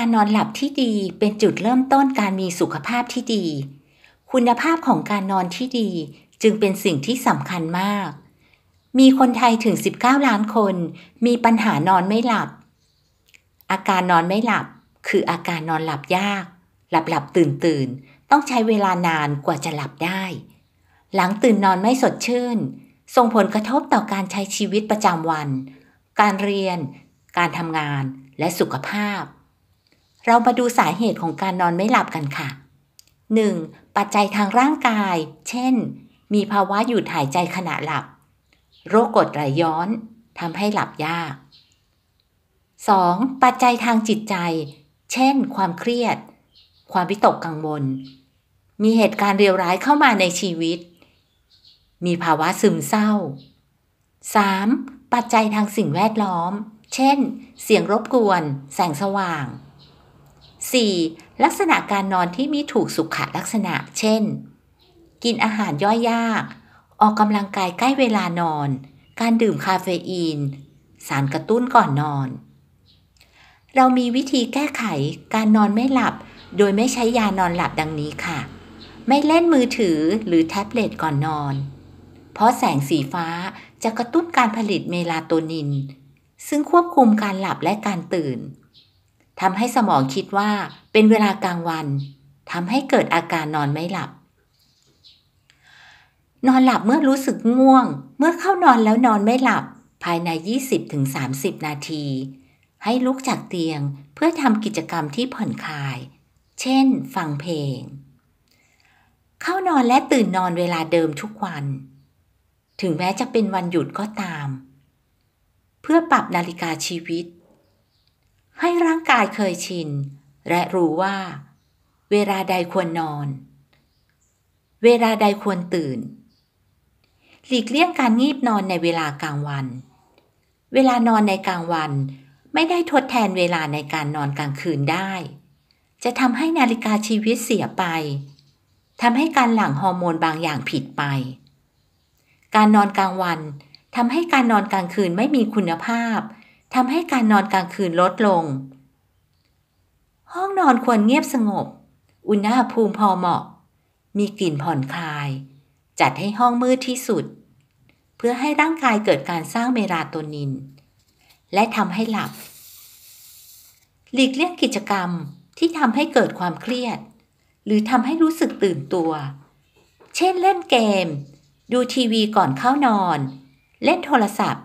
การนอนหลับที่ดีเป็นจุดเริ่มต้นการมีสุขภาพที่ดี คุณภาพของการนอนที่ดีจึงเป็นสิ่งที่สำคัญมาก มีคนไทยถึง 19 ล้านคนมีปัญหานอนไม่หลับ อาการนอนไม่หลับคืออาการนอนหลับยาก หลับหลับตื่นตื่น ต้องใช้เวลานานกว่าจะหลับได้ หลังตื่นนอนไม่สดชื่น ส่งผลกระทบต่อการใช้ชีวิตประจำวัน การเรียน การทำงาน และสุขภาพเรามาดูสาเหตุของการนอนไม่หลับกันค่ะ 1. ปัจจัยทางร่างกาย เช่น มีภาวะหยุดหายใจขณะหลับ โรคกรดไหลย้อนทำให้หลับยาก 2. ปัจจัยทางจิตใจ เช่น ความเครียด ความวิตกกังวล มีเหตุการณ์เลวร้ายเข้ามาในชีวิต มีภาวะซึมเศร้า 3. ปัจจัยทางสิ่งแวดล้อม เช่น เสียงรบกวน แสงสว่าง 4. ลักษณะการนอนที่มีถูกสุขลักษณะ เช่น กินอาหารย่อยยาก ออกกำลังกายใกล้เวลานอน การดื่มคาเฟอีน สารกระตุ้นก่อนนอน เรามีวิธีแก้ไขการนอนไม่หลับ โดยไม่ใช้ยานอนหลับดังนี้ค่ะ ไม่เล่นมือถือหรือแท็บเล็ตก่อนนอน เพราะแสงสีฟ้าจะกระตุ้นการผลิตเมลาโทนิน ซึ่งควบคุมการหลับและการตื่นทำให้สมองคิดว่าเป็นเวลากลางวันทำให้เกิดอาการนอนไม่หลับ นอนหลับเมื่อรู้สึกง่วง เมื่อเข้านอนแล้วนอนไม่หลับภายใน 20-30 นาที ให้ลุกจากเตียงเพื่อทำกิจกรรมที่ผ่อนคลาย เช่นฟังเพลง เข้านอนและตื่นนอนเวลาเดิมทุกวัน ถึงแม้จะเป็นวันหยุดก็ตาม เพื่อปรับนาฬิกาชีวิตให้ร่างกายเคยชิน และรู้ว่า เวลาใดควรนอน เวลาใดควรตื่นหลีกเลี่ยงการงีบนอนในเวลากลางวัน เวลานอนในกลางวันไม่ได้ทดแทนเวลาในการนอนกลางคืนได้ จะทำให้นาฬิกาชีวิตเสียไปทำให้การหลั่งฮอร์โมนบางอย่างผิดไป การนอนกลางวันทำให้การนอนกลางคืนไม่มีคุณภาพทำให้การนอนกลางคืนลดลง ห้องนอนควรเงียบสงบ อุณหภูมิพอเหมาะ มีกลิ่นผ่อนคลาย จัดให้ห้องมืดที่สุด เพื่อให้ร่างกายเกิดการสร้างเมลาโทนิน และทำให้หลับ หลีกเลี่ยงกิจกรรมที่ทำให้เกิดความเครียด หรือทำให้รู้สึกตื่นตัว เช่นเล่นเกม ดูทีวีก่อนเข้านอน เล่นโทรศัพท์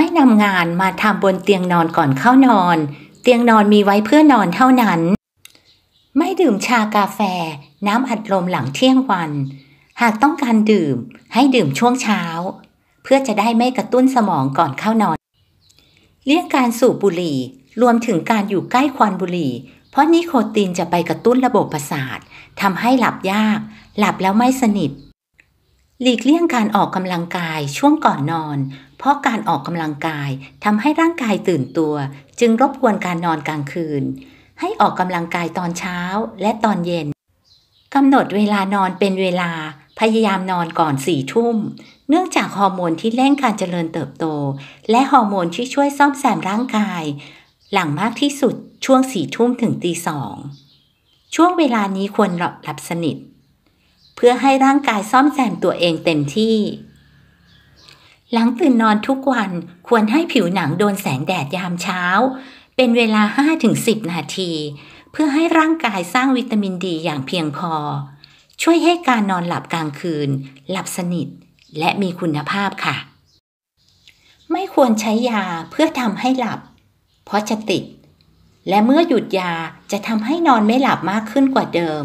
ไม่นำงานมาทำบนเตียงนอนก่อนเข้านอน เตียงนอนมีไว้เพื่อนอนเท่านั้น ไม่ดื่มชากาแฟน้ำอัดลมหลังเที่ยงวัน หากต้องการดื่มให้ดื่มช่วงเช้า เพื่อจะได้ไม่กระตุ้นสมองก่อนเข้านอน เลี่ยงการสูบบุหรี่รวมถึงการอยู่ใกล้ควันบุหรี่ เพราะนิโคตินจะไปกระตุ้นระบบประสาททำให้หลับยากหลับแล้วไม่สนิทหลีกเลี่ยงการออกกำลังกายช่วงก่อนนอน เพราะการออกกำลังกายทำให้ร่างกายตื่นตัว จึงรบกวนการนอนกลางคืน ให้ออกกำลังกายตอนเช้าและตอนเย็นกำหนดเวลานอนเป็นเวลาพยายามนอนก่อนสี่ทุ่มเนื่องจากฮอร์โมนที่เร่งการเจริญเติบโต และฮอร์โมนที่ช่วยซ่อมแซมร่างกาย หลังมากที่สุดช่วงสี่ทุ่มถึงตีสองช่วงเวลานี้ควรหลับสนิทเพื่อให้ร่างกายซ่อมแซมตัวเองเต็มที่ หลังตื่นนอนทุกวันควรให้ผิวหนังโดนแสงแดดยามเช้า เป็นเวลา5-10 นาที เพื่อให้ร่างกายสร้างวิตามินดีอย่างเพียงพอ ช่วยให้การนอนหลับกลางคืน หลับสนิทและมีคุณภาพค่ะ ไม่ควรใช้ยาเพื่อทำให้หลับ เพราะจะติด และเมื่อหยุดยาจะทำให้นอนไม่หลับมากขึ้นกว่าเดิม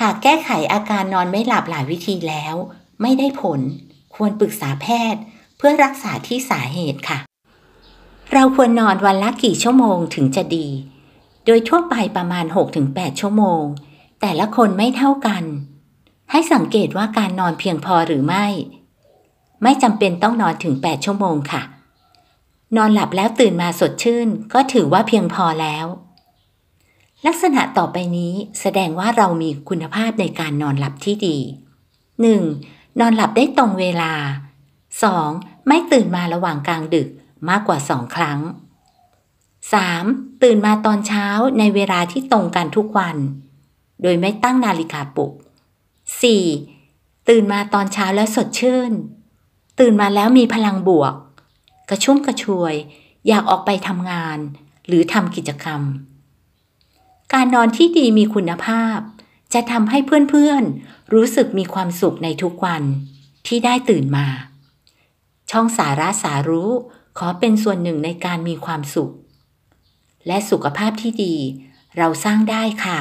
หากแก้ไขอาการนอนไม่หลับหลายวิธีแล้ว ไม่ได้ผลควรปรึกษาแพทย์ เพื่อรักษาที่สาเหตุค่ะ เราควรนอนวันละกี่ชั่วโมงถึงจะดี โดยทั่วไปประมาณ 6-8 ชั่วโมง แต่ละคนไม่เท่ากัน ให้สังเกตว่าการนอนเพียงพอหรือไม่ ไม่จำเป็นต้องนอนถึง 8 ชั่วโมงค่ะ นอนหลับแล้วตื่นมาสดชื่น ก็ถือว่าเพียงพอแล้วลักษณะต่อไปนี้แสดงว่าเรามีคุณภาพในการนอนหลับที่ดี 1. นอนหลับได้ตรงเวลา 2. ไม่ตื่นมาระหว่างกลางดึกมากกว่า 2 ครั้ง 3. ตื่นมาตอนเช้าในเวลาที่ตรงกันทุกวัน โดยไม่ตั้งนาฬิกาปลุก 4. ตื่นมาตอนเช้าแล้วสดชื่น ตื่นมาแล้วมีพลังบวก กระชุ่มกระชวย อยากออกไปทำงาน หรือทำกิจกรรมการนอนที่ดีมีคุณภาพจะทำให้เพื่อนๆ รู้สึกมีความสุขในทุกวันที่ได้ตื่นมา ช่องสาระสารู้ขอเป็นส่วนหนึ่งในการมีความสุข และสุขภาพที่ดีเราสร้างได้ค่ะ